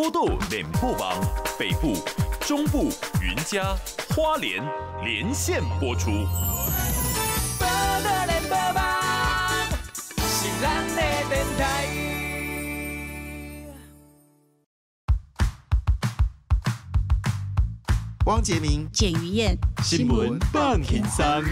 波度宁波网北部、中部、云嘉花莲连线播出。汪杰明、简于燕、新闻半田山。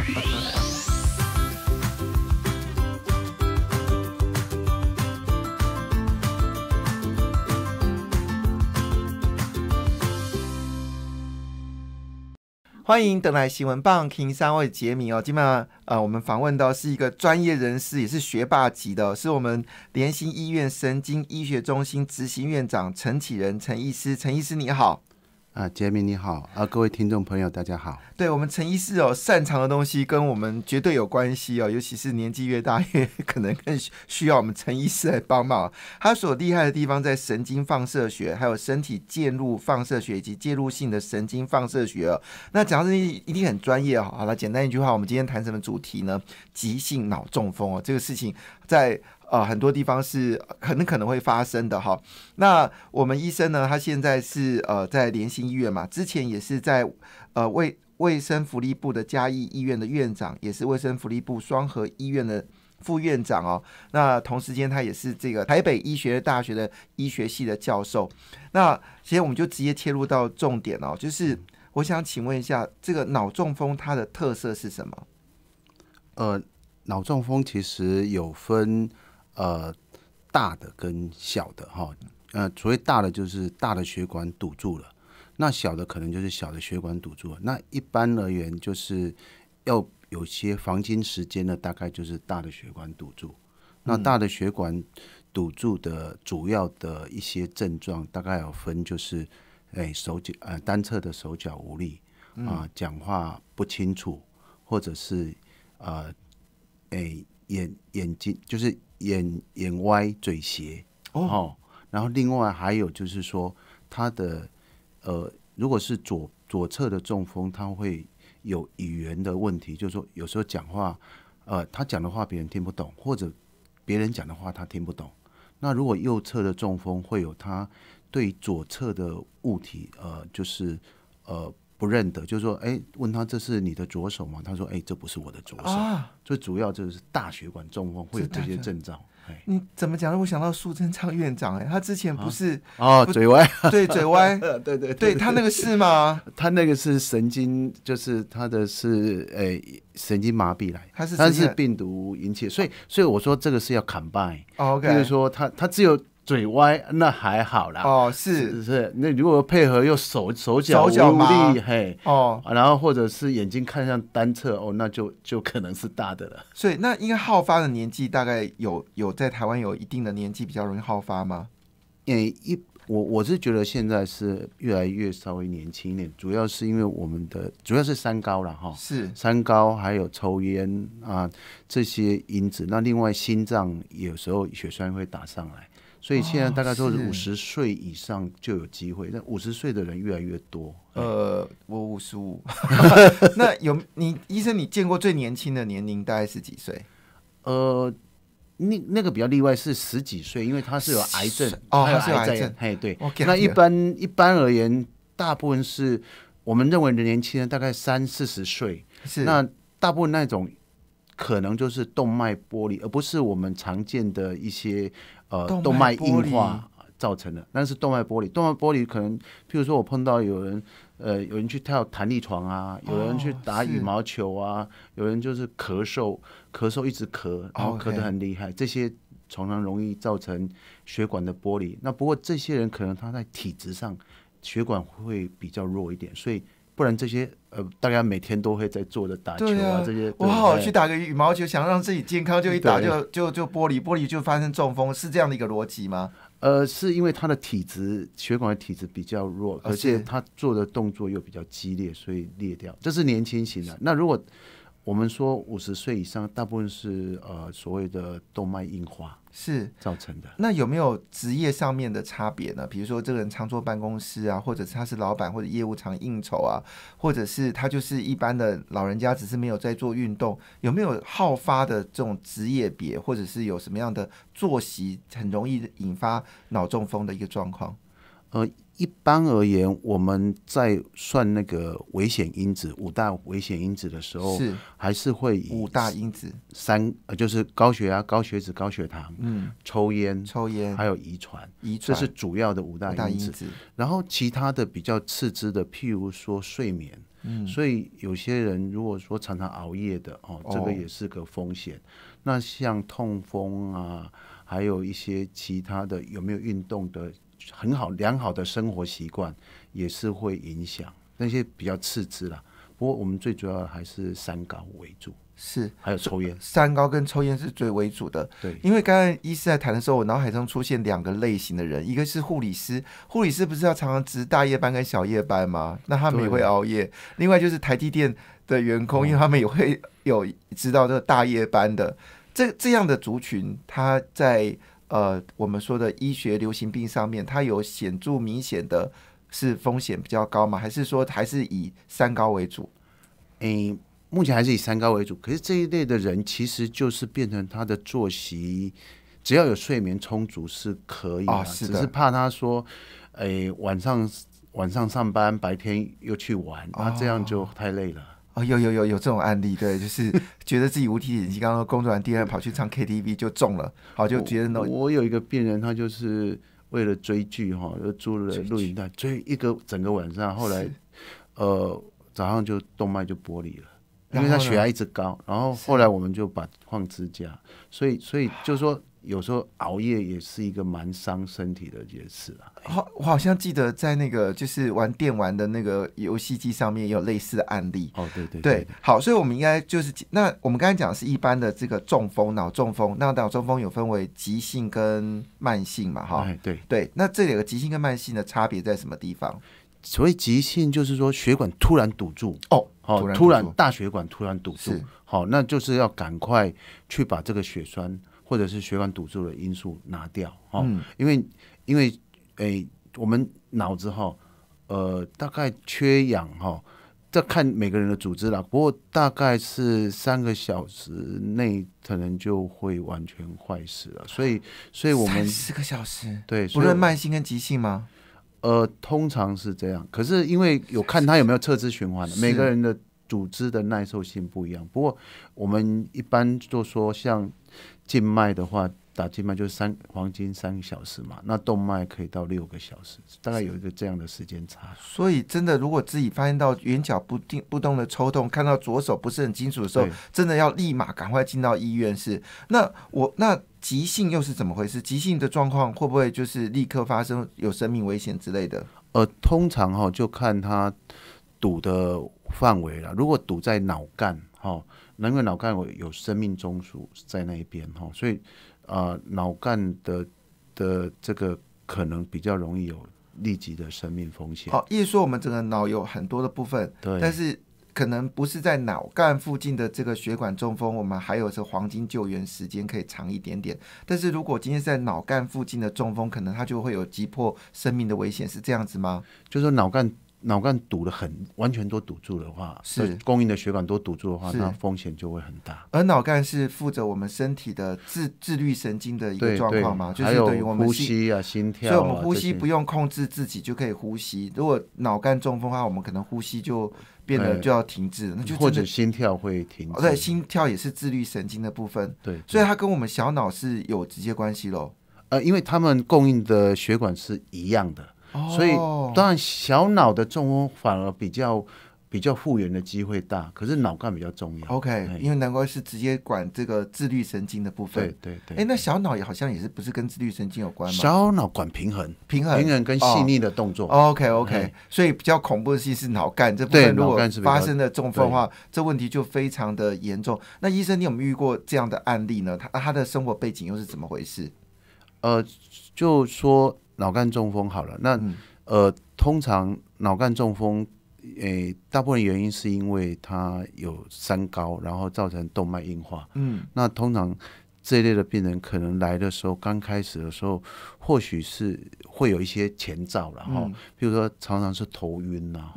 欢迎等来新闻棒听三位杰米哦，今晚呃，我们访问到是一个专业人士，也是学霸级的，是我们联心医院神经医学中心执行院长陈启仁陈医师，陈医师你好。啊，杰米你好！啊，各位听众朋友，大家好！对我们陈医师哦，擅长的东西跟我们绝对有关系哦，尤其是年纪越大，越 可能更需要我们陈医师来帮忙。他所厉害的地方在神经放射学，还有身体介入放射学以及介入性的神经放射学。那讲这些一定很专业哦。好了，简单一句话，我们今天谈什么主题呢？急性脑中风哦，这个事情在。呃，很多地方是很可能会发生的哈。那我们医生呢？他现在是呃在联兴医院嘛？之前也是在呃卫卫生福利部的嘉义医院的院长，也是卫生福利部双河医院的副院长哦。那同时间他也是这个台北医学大学的医学系的教授。那其实我们就直接切入到重点哦，就是我想请问一下，这个脑中风它的特色是什么？呃，脑中风其实有分。呃，大的跟小的哈，呃，所谓大的就是大的血管堵住了，那小的可能就是小的血管堵住了。那一般而言，就是要有些黄金时间呢，大概就是大的血管堵住。那大的血管堵住的主要的一些症状，大概有分就是，哎，手脚呃单侧的手脚无力啊，讲话不清楚，或者是呃，哎，眼眼睛就是。眼眼歪，嘴斜，哦，然后另外还有就是说，他的呃，如果是左左侧的中风，他会有语言的问题，就是说有时候讲话，呃，他讲的话别人听不懂，或者别人讲的话他听不懂。那如果右侧的中风，会有他对左侧的物体，呃，就是呃。不认得，就说哎，问他这是你的左手吗？他说哎，这不是我的左手。啊，最主要就是大血管中风会有这些症状。你怎么讲呢？我想到素贞唱院长，哎，他之前不是哦，嘴歪，对，嘴歪，对对对，他那个是吗？他那个是神经，就是他的是呃神经麻痹来，他是他是病毒引起，所以所以我说这个是要砍半。OK，就是说他他只有。嘴歪那还好啦，哦是是，那如果配合用手手脚无力，嘿哦，然后或者是眼睛看向单侧哦，那就就可能是大的了。所以那应该好发的年纪大概有有在台湾有一定的年纪比较容易好发吗？诶一我我是觉得现在是越来越稍微年轻一点，主要是因为我们的主要是三高了哈，是三高还有抽烟啊这些因子，那另外心脏有时候血栓会打上来。所以现在大概都是五十岁以上就有机会，那五十岁的人越来越多。呃，我五十五。那有你医生，你见过最年轻的年龄大概是几岁？呃，那那个比较例外是十几岁，因为他是有癌症哦，他是有癌症。嘿，对。那一般一般而言，大部分是我们认为的年轻，人大概三四十岁。是那大部分那种。可能就是动脉玻璃，而不是我们常见的一些呃动脉硬化造成的。那是动脉玻璃，动脉玻璃可能，譬如说我碰到有人，呃，有人去跳弹力床啊，有人去打羽毛球啊，有人就是咳嗽，咳嗽一直咳，然后咳得很厉害，这些常常容易造成血管的玻璃。那不过这些人可能他在体质上血管会比较弱一点，所以。不然这些呃，大家每天都会在做的打球啊，这些我好去打个羽毛球，想让自己健康就一打就就就玻璃，玻璃就发生中风，是这样的一个逻辑吗？呃，是因为他的体质血管的体质比较弱，而且他做的动作又比较激烈，所以裂掉。这是年轻型的。那如果我们说五十岁以上，大部分是呃所谓的动脉硬化。是造成的。那有没有职业上面的差别呢？比如说这个人常坐办公室啊，或者是他是老板，或者业务常应酬啊，或者是他就是一般的老人家，只是没有在做运动，有没有好发的这种职业别，或者是有什么样的作息很容易引发脑中风的一个状况？呃。一般而言，我们在算那个危险因子，五大危险因子的时候，是还是会以五大因子三，呃，就是高血压、高血脂、高血糖，嗯，抽烟，抽烟，还有遗传，遗传，这是主要的五大因子。然后其他的比较次之的，譬如说睡眠，嗯，所以有些人如果说常常熬夜的哦，这个也是个风险。那像痛风啊，还有一些其他的有没有运动的？很好，良好的生活习惯也是会影响那些比较次之啦。不过我们最主要的还是三高为主，是还有抽烟，三高跟抽烟是最为主的。对，因为刚刚医师在谈的时候，我脑海中出现两个类型的人，一个是护理师，护理师不是要常常值大夜班跟小夜班吗？那他们也会熬夜。另外就是台积电的员工，因为他们也会有知道这个大夜班的这这样的族群，他在。呃，我们说的医学流行病上面，它有显著明显的，是风险比较高吗？还是说还是以三高为主？哎，目前还是以三高为主。可是这一类的人，其实就是变成他的作息，只要有睡眠充足是可以的，只是怕他说，哎，晚上晚上上班，白天又去玩，那这样就太累了。哦，有有有有这种案例，对，就是 觉得自己无体，你刚刚说工作完第二天跑去唱 KTV 就中了，好就觉得弄。我有一个病人，他就是为了追剧哈，又租了录音带追一个整个晚上，后来呃早上就动脉就剥离了，因为他血压一直高，然后后来我们就把放支架，所以所以就说。有时候熬夜也是一个蛮伤身体的一件事啊。好，我好像记得在那个就是玩电玩的那个游戏机上面有类似的案例。哦，对对对。好，所以我们应该就是那我们刚才讲的是一般的这个中风，脑中风。那脑中风有分为急性跟慢性嘛？哈，对对。那这两个急性跟慢性的差别在什么地方？所谓急性就是说血管突然堵住。哦，突然大血管突然堵住。好，那就是要赶快去把这个血栓。或者是血管堵住的因素拿掉哈，因为因为诶，我们脑子哈，呃，大概缺氧哈，这看每个人的组织了，不过大概是三个小时内可能就会完全坏死了，所以所以我们四个小时对，除论慢性跟急性吗？呃，通常是这样，可是因为有看他有没有侧支循环的，每个人的。组织的耐受性不一样，不过我们一般就说，像静脉的话，打静脉就是三黄金三个小时嘛，那动脉可以到六个小时，大概有一个这样的时间差。所以真的，如果自己发现到眼角不定不动的抽痛，看到左手不是很清楚的时候，真的要立马赶快进到医院是。那我那急性又是怎么回事？急性的状况会不会就是立刻发生有生命危险之类的？呃，通常哈就看他堵的。范围了，如果堵在脑干，哈，因为脑干有生命中枢在那一边，哈，所以，啊，脑干的的这个可能比较容易有立即的生命风险。哦，意思说，我们整个脑有很多的部分，对，但是可能不是在脑干附近的这个血管中风，我们还有这黄金救援时间可以长一点点。但是如果今天在脑干附近的中风，可能它就会有急迫生命的危险，是这样子吗？就是脑干。脑干堵了很完全都堵住的话，是供应的血管都堵住的话，那风险就会很大。而脑干是负责我们身体的自自律神经的一个状况嘛，就是对于我们呼吸啊、心跳，所以我们呼吸不用控制自己就可以呼吸。如果脑干中风的话，我们可能呼吸就变得就要停滞，那就或者心跳会停。对，心跳也是自律神经的部分。对，所以它跟我们小脑是有直接关系喽。呃，因为他们供应的血管是一样的。所以当然，小脑的中风反而比较比较复原的机会大，可是脑干比较重要。OK，因为难怪是直接管这个自律神经的部分。对对对。哎，那小脑也好像也是不是跟自律神经有关吗？小脑管平衡，平衡平衡跟细腻的动作。OK OK，所以比较恐怖的是脑干这部分，如果发生的中风的话，这问题就非常的严重。那医生，你有没有遇过这样的案例呢？他他的生活背景又是怎么回事？呃，就说。脑干中风好了，那呃，通常脑干中风，诶，大部分原因是因为它有三高，然后造成动脉硬化。嗯，那通常这一类的病人可能来的时候，刚开始的时候，或许是会有一些前兆然哈，比如说常常是头晕呐，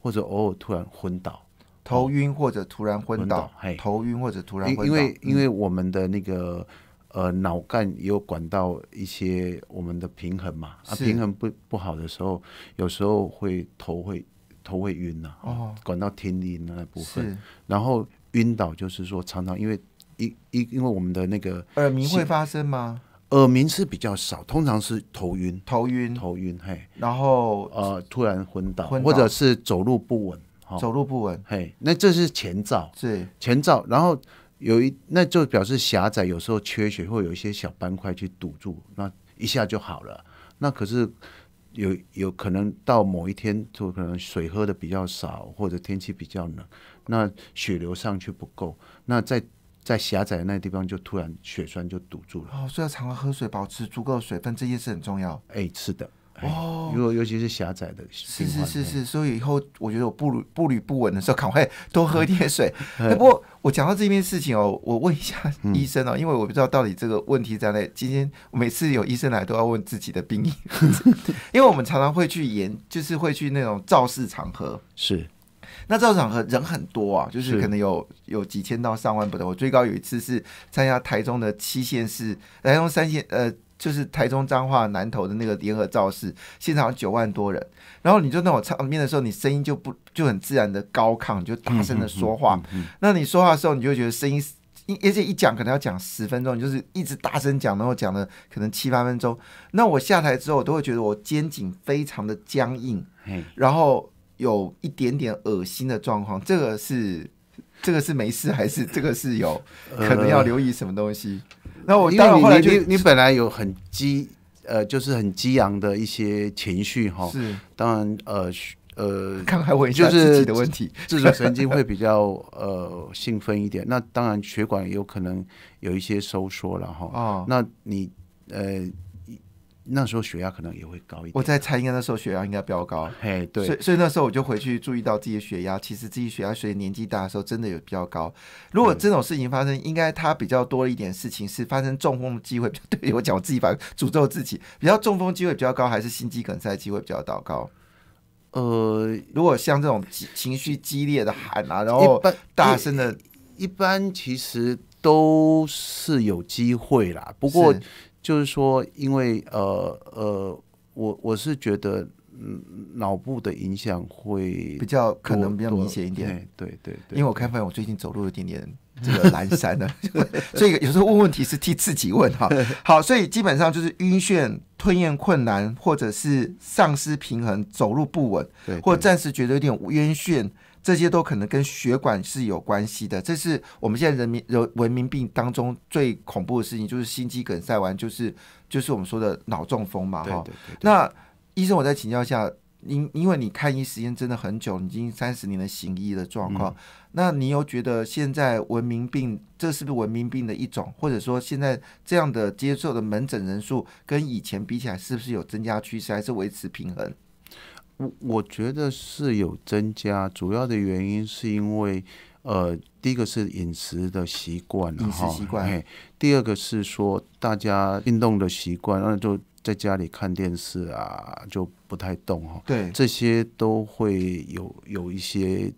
或者偶尔突然昏倒，头晕或者突然昏倒，头晕或者突然昏倒，因为因为我们的那个。呃，脑干也有管到一些我们的平衡嘛，啊平衡不不好的时候，有时候会头会头会晕啊，哦，管到听力那部分，然后晕倒就是说，常常因为因因因为我们的那个耳鸣会发生吗？耳鸣是比较少，通常是头晕，头晕，头晕，嘿，然后呃，突然昏倒，或者是走路不稳，走路不稳，嘿，那这是前兆，是前兆，然后。有一，那就表示狭窄，有时候缺血，会有一些小斑块去堵住，那一下就好了。那可是有有可能到某一天，就可能水喝的比较少，或者天气比较冷，那血流上去不够，那在在狭窄的那地方就突然血栓就堵住了。哦，所以要常常喝水，保持足够水分，这件事很重要。哎，是的。哦，尤尤其是狭窄的，是是是是，所以以后我觉得我步步履不稳的时候，赶快 多喝点水。不过我讲到这边事情哦，我问一下医生哦，因为我不知道到底这个问题在那。今天每次有医生来，都要问自己的病因，因为我们常常会去演，就是会去那种造势场合。是，那造势场合人很多啊，就是可能有有几千到上万不等。我最高有一次是参加台中的七县市，台中三县呃。就是台中彰化南投的那个联合造势现场九万多人，然后你就在我场边的时候，你声音就不就很自然的高亢，就大声的说话。那你说话的时候，你就觉得声音，而且一讲可能要讲十分钟，你就是一直大声讲，然后讲了可能七八分钟。那我下台之后，我都会觉得我肩颈非常的僵硬，然后有一点点恶心的状况。这个是这个是没事，还是这个是有可能要留意什么东西？那我因为你你你本来有很激呃，就是很激昂的一些情绪哈。是，当然呃呃，就是自己的问题，自主神经会比较呃兴奋一点。那当然血管有可能有一些收缩了哈。啊，那你呃。那时候血压可能也会高一点。我在参加的时候血压应该比较高，嘿，对。所以，所以那时候我就回去注意到自己的血压。其实，自己血压随着年纪大的时候，真的有比较高。如果这种事情发生，应该它比较多一点事情是发生中风的机会。比较。对我讲我自己，诅咒自己，比较中风机会比较高，还是心肌梗塞机会比较高？呃，如果像这种情绪激烈的喊啊，然后大声的，一般其实都是有机会啦。不过。就是说，因为呃呃，我我是觉得，嗯，脑部的影响会比较可能比较明显一点。对对对，因为我看发现我最近走路有点点这个阑珊的，所以有时候问问题是替自己问哈。好，所以基本上就是晕眩、吞咽困难，或者是丧失平衡、走路不稳，对，或暂时觉得有点晕眩。这些都可能跟血管是有关系的，这是我们现在人民有文明病当中最恐怖的事情，就是心肌梗塞完就是就是我们说的脑中风嘛，哈。那医生，我再请教一下，因因为你看医时间真的很久，已经三十年的行医的状况，那你又觉得现在文明病这是不是文明病的一种，或者说现在这样的接受的门诊人数跟以前比起来，是不是有增加趋势，还是维持平衡？我我觉得是有增加，主要的原因是因为，呃，第一个是饮食的习惯，饮食习惯，第二个是说大家运动的习惯，那就在家里看电视啊，就不太动哈，对，这些都会有有一些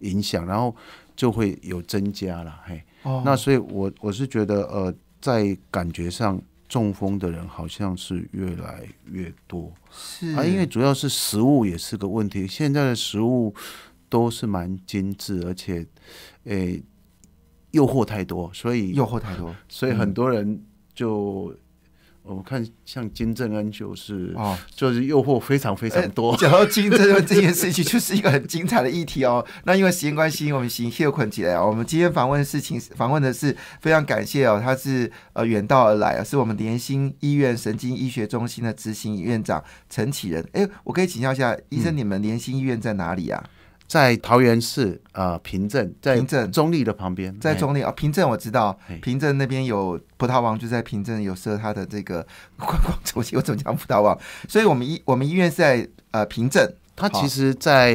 影响，然后就会有增加了，嘿，那所以我我是觉得，呃，在感觉上。中风的人好像是越来越多，是啊，因为主要是食物也是个问题。现在的食物都是蛮精致，而且，诶，诱惑太多，所以诱惑太多，所以很多人就。我们看，像金正恩就是啊，就是诱惑非常非常多。讲到金正恩这件事情，就是一个很精彩的议题哦。那因为时间关系，我们先休困起来啊。我们今天访问的事情，访问的是非常感谢哦，他是呃远道而来啊，是我们联心医院神经医学中心的执行院长陈启仁。哎，我可以请教一下医生，你们联心医院在哪里啊？在桃园市呃平镇，在平镇中立的旁边，在中立啊平镇我知道，平镇那边有葡萄王，就在平镇有设他的这个，我怎么我怎么讲葡萄王？所以我们医我们医院是在呃平镇，它其实在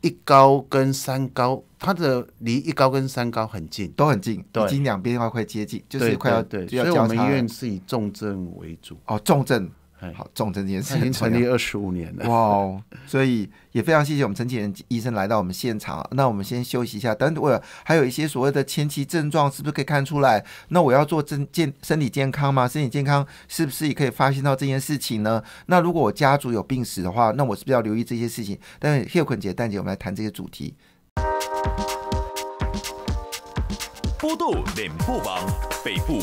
一高跟三高，它的离一高跟三高很近，都很近，已经两边要快接近，就是快要对，所以我们医院是以重症为主哦重症。好，重症这件事情成立二十五年了。哇哦！所以也非常谢谢我们陈启仁医生来到我们现场。那我们先休息一下。等我还有一些所谓的前期症状，是不是可以看出来？那我要做正健身体健康吗？身体健康是不是也可以发现到这件事情呢？那如果我家族有病史的话，那我是不是要留意这些事情？但是谢坤姐、蛋姐，我们来谈这些主题。波度脸部网北部。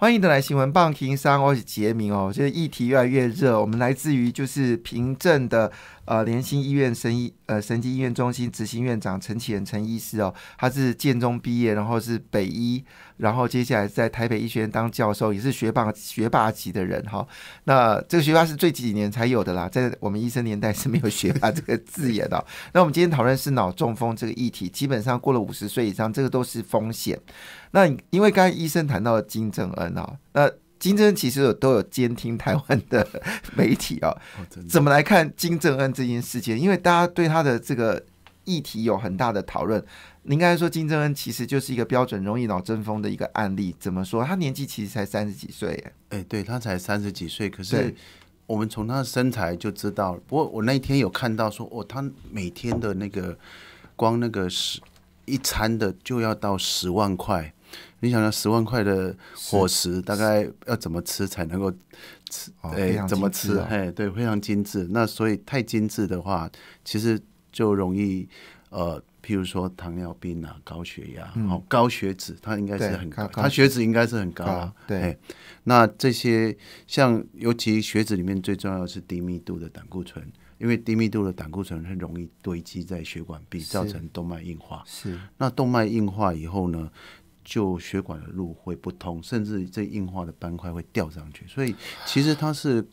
欢迎的来，新闻棒，听商我是杰明哦。这个议题越来越热，我们来自于就是平镇的呃联兴医院生意。呃，神经医院中心执行院长陈启仁陈医师哦，他是建中毕业，然后是北医，然后接下来在台北医学院当教授，也是学霸学霸级的人哈。那这个学霸是最几年才有的啦，在我们医生年代是没有学霸这个字眼哦。那我们今天讨论是脑中风这个议题，基本上过了五十岁以上，这个都是风险。那因为刚才医生谈到了金正恩啊，那。金正恩其实都有监听台湾的媒体啊，怎么来看金正恩这件事件？因为大家对他的这个议题有很大的讨论。您刚才说金正恩其实就是一个标准容易脑中风的一个案例，怎么说？他年纪其实才三十几岁，哎，哎，对他才三十几岁，可是我们从他的身材就知道。不过我那天有看到说，哦，他每天的那个光那个十一餐的就要到十万块。你想要十万块的伙食，大概要怎么吃才能够吃？哎，怎么吃？哎，对，非常精致。那所以太精致的话，其实就容易呃，譬如说糖尿病啊、高血压、高血脂，它应该是很高，它血脂应该是很高啊。对，那这些像尤其血脂里面最重要是低密度的胆固醇，因为低密度的胆固醇很容易堆积在血管壁，造成动脉硬化。是，那动脉硬化以后呢？就血管的路会不通，甚至这硬化的斑块会掉上去，所以其实它是，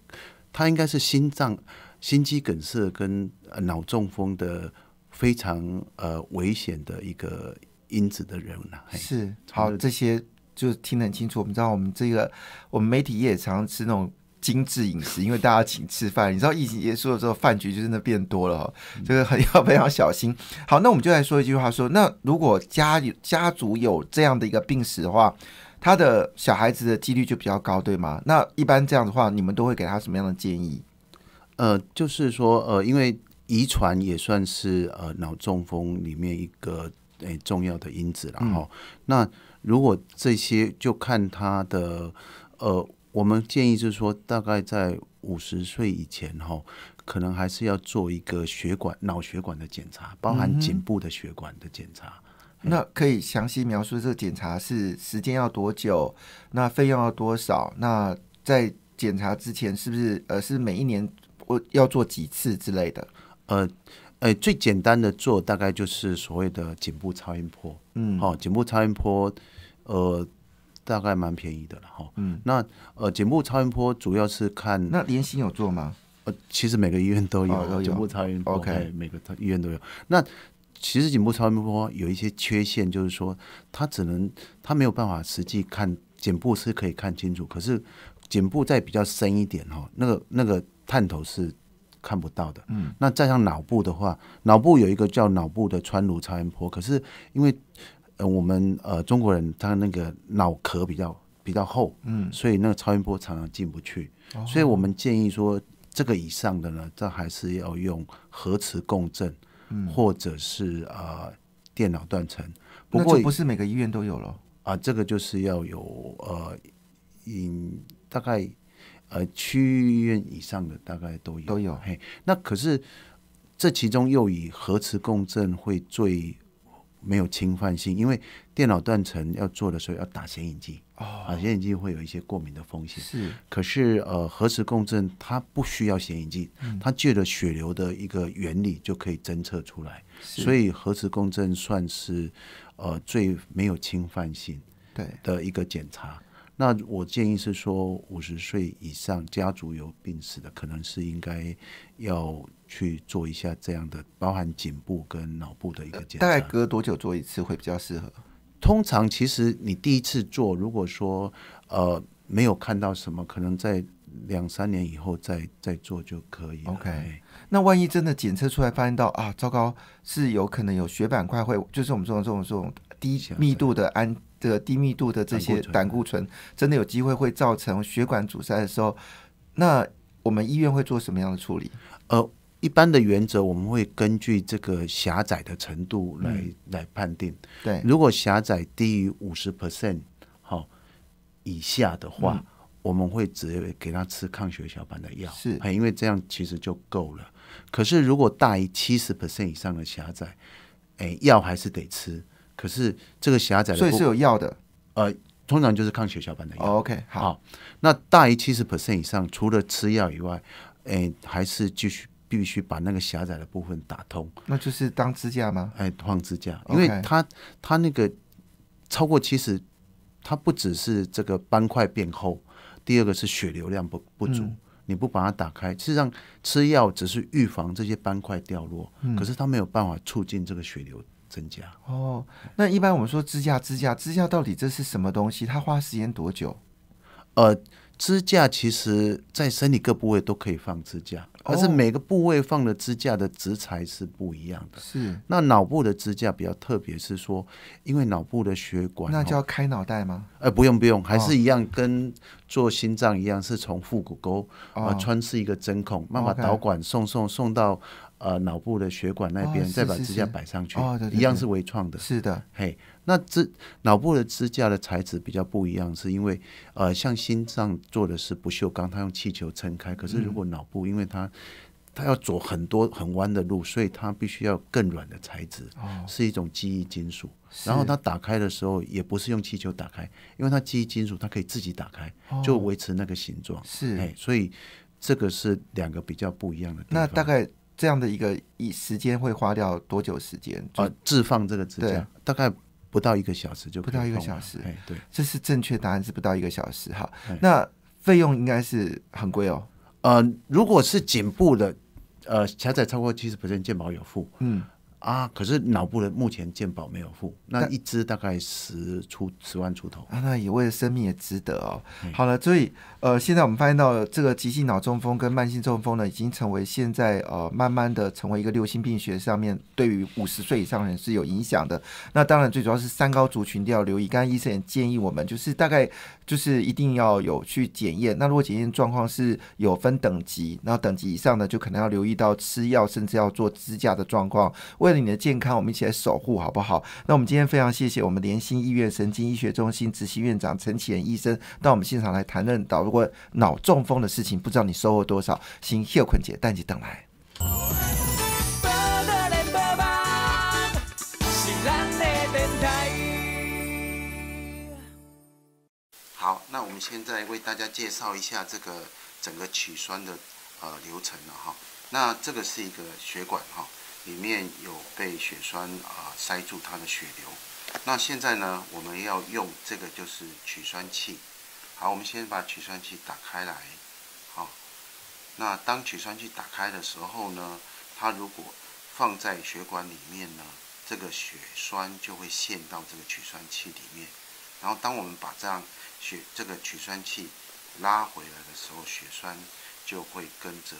它应该是心脏、心肌梗塞跟脑中风的非常呃危险的一个因子的人物了。是，好，这些就听得很清楚。我们知道，我们这个我们媒体也常吃那种。精致饮食，因为大家请吃饭，你知道疫情结束的之后，饭局就真的变多了，这个很要非常小心。好，那我们就来说一句话，说那如果家家族有这样的一个病史的话，他的小孩子的几率就比较高，对吗？那一般这样的话，你们都会给他什么样的建议？呃，就是说，呃，因为遗传也算是呃脑中风里面一个呃重要的因子了。好，那如果这些就看他的呃。我们建议就是说，大概在五十岁以前，哈，可能还是要做一个血管、脑血管的检查，包含颈部的血管的检查。那可以详细描述这个检查是时间要多久？那费用要多少？那在检查之前是不是呃是每一年我要做几次之类的？呃，呃，最简单的做大概就是所谓的颈部超音波，嗯，好，颈部超音波，呃。大概蛮便宜的了哈。嗯。那呃，颈部超音波主要是看那联鑫有做吗？呃，其实每个医院都有颈部超音波。OK，每个医院都有。那其实颈部超音波有一些缺陷，就是说它只能它没有办法实际看颈部是可以看清楚，可是颈部再比较深一点哈，那个那个探头是看不到的。嗯。那再像脑部的话，脑部有一个叫脑部的穿颅超音波，可是因为。呃，我们呃中国人他那个脑壳比较比较厚，嗯，所以那个超音波常常进不去，所以我们建议说这个以上的呢，这还是要用核磁共振，或者是呃电脑断层。不过不是每个医院都有了啊，这个就是要有呃，嗯，大概呃区域医院以上的大概都有都有嘿。那可是这其中又以核磁共振会最。没有侵犯性，因为电脑断层要做的时候要打显影剂，啊，显影剂会有一些过敏的风险。是，可是呃，核磁共振它不需要显影剂，它借着血流的一个原理就可以侦测出来，所以核磁共振算是呃最没有侵犯性对的一个检查。那我建议是说，五十岁以上家族有病史的，可能是应该要去做一下这样的，包含颈部跟脑部的一个检查。大概隔多久做一次会比较适合？通常其实你第一次做，如果说呃没有看到什么，可能在两三年以后再再做就可以。OK，那万一真的检测出来发现到啊，糟糕，是有可能有血板块会，就是我们说的这种这种。低密度的氨的低密度的这些胆固醇，真的有机会会造成血管阻塞的时候，那我们医院会做什么样的处理？呃，一般的原则，我们会根据这个狭窄的程度来来判定。对，如果狭窄低于五十 percent，好以下的话，我们会直接给他吃抗血小板的药，是，因为这样其实就够了。可是如果大于七十 percent 以上的狭窄，哎，药还是得吃。可是这个狭窄，所以是有药的，呃，通常就是抗血小板的药。O K，好。那大于七十 percent 以上，除了吃药以外，诶，还是继续必须把那个狭窄的部分打通。那就是当支架吗？哎，放支架，因为它它那个超过七十，它不只是这个斑块变厚，第二个是血流量不不足，你不把它打开，实际上吃药只是预防这些斑块掉落，可是它没有办法促进这个血流。增加哦，那一般我们说支架，支架，支架到底这是什么东西？它花时间多久？呃，支架其实在身体各部位都可以放支架，但是每个部位放的支架的植材是不一样的。是，那脑部的支架比较特别，是说因为脑部的血管，那就要开脑袋吗？呃，不用不用，还是一样跟做心脏一样，是从腹股沟啊穿刺一个针孔，然后把导管送送送到。呃，脑部的血管那边再把支架摆上去，一样是微创的。是的，嘿，那支脑部的支架的材质比较不一样，是因为呃，像心脏做的是不锈钢，它用气球撑开。可是如果脑部，因为它它要走很多很弯的路，所以它必须要更软的材质，是一种记忆金属。然后它打开的时候也不是用气球打开，因为它记忆金属，它可以自己打开，就维持那个形状。是，嘿，所以这个是两个比较不一样的那大概。这样的一个一时间会花掉多久时间？呃，置放这个支架大概不到一个小时就不到一个小时，对，这是正确答案是不到一个小时哈。那费用应该是很贵哦。呃，如果是颈部的，呃，狭窄超过七十 percent，健保有付，嗯。啊！可是脑部的目前鉴宝没有付，那一支大概十出十万出头，那也为了生命也值得哦。好了，所以呃，现在我们发现到这个急性脑中风跟慢性中风呢，已经成为现在呃，慢慢的成为一个流行病学上面对于五十岁以上人是有影响的。那当然最主要是三高族群要留意，刚刚医生也建议我们就是大概。就是一定要有去检验。那如果检验状况是有分等级，那等级以上呢，就可能要留意到吃药，甚至要做支架的状况。为了你的健康，我们一起来守护，好不好？那我们今天非常谢谢我们联心医院神经医学中心执行院长陈启仁医生到我们现场来谈论到如果脑中风的事情，不知道你收获多少。请谢坤姐带你等来。我们现在为大家介绍一下这个整个取栓的呃流程了哈。那这个是一个血管哈，里面有被血栓啊塞住它的血流。那现在呢，我们要用这个就是取栓器。好，我们先把取栓器打开来。好，那当取栓器打开的时候呢，它如果放在血管里面呢，这个血栓就会陷到这个取栓器里面。然后当我们把这样血这个取栓器拉回来的时候，血栓就会跟着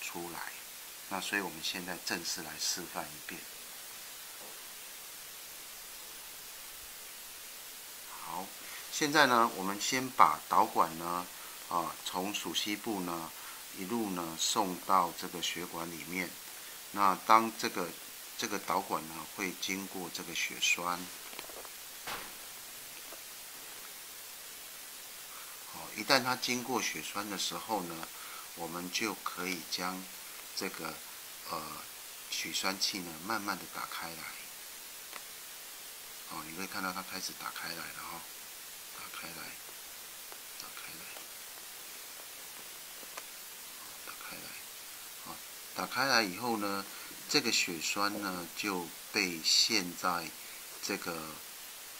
出来。那所以我们现在正式来示范一遍。好，现在呢，我们先把导管呢，啊，从鼠膝部呢，一路呢送到这个血管里面。那当这个这个导管呢，会经过这个血栓。一旦它经过血栓的时候呢，我们就可以将这个呃取栓器呢慢慢的打开来。哦，你会看到它开始打开来了哈，打开来，打开来，打开来，好，打开来以后呢，这个血栓呢就被陷在这个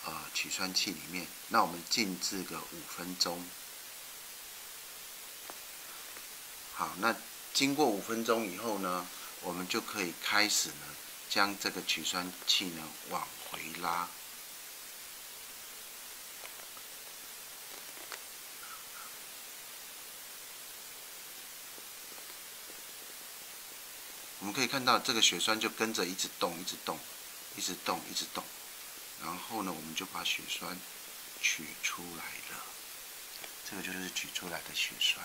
呃取栓器里面。那我们静置个五分钟。好，那经过五分钟以后呢，我们就可以开始呢，将这个取栓器呢往回拉。我们可以看到这个血栓就跟着一直动，一直动，一直动，一直动。然后呢，我们就把血栓取出来了。这个就是取出来的血栓。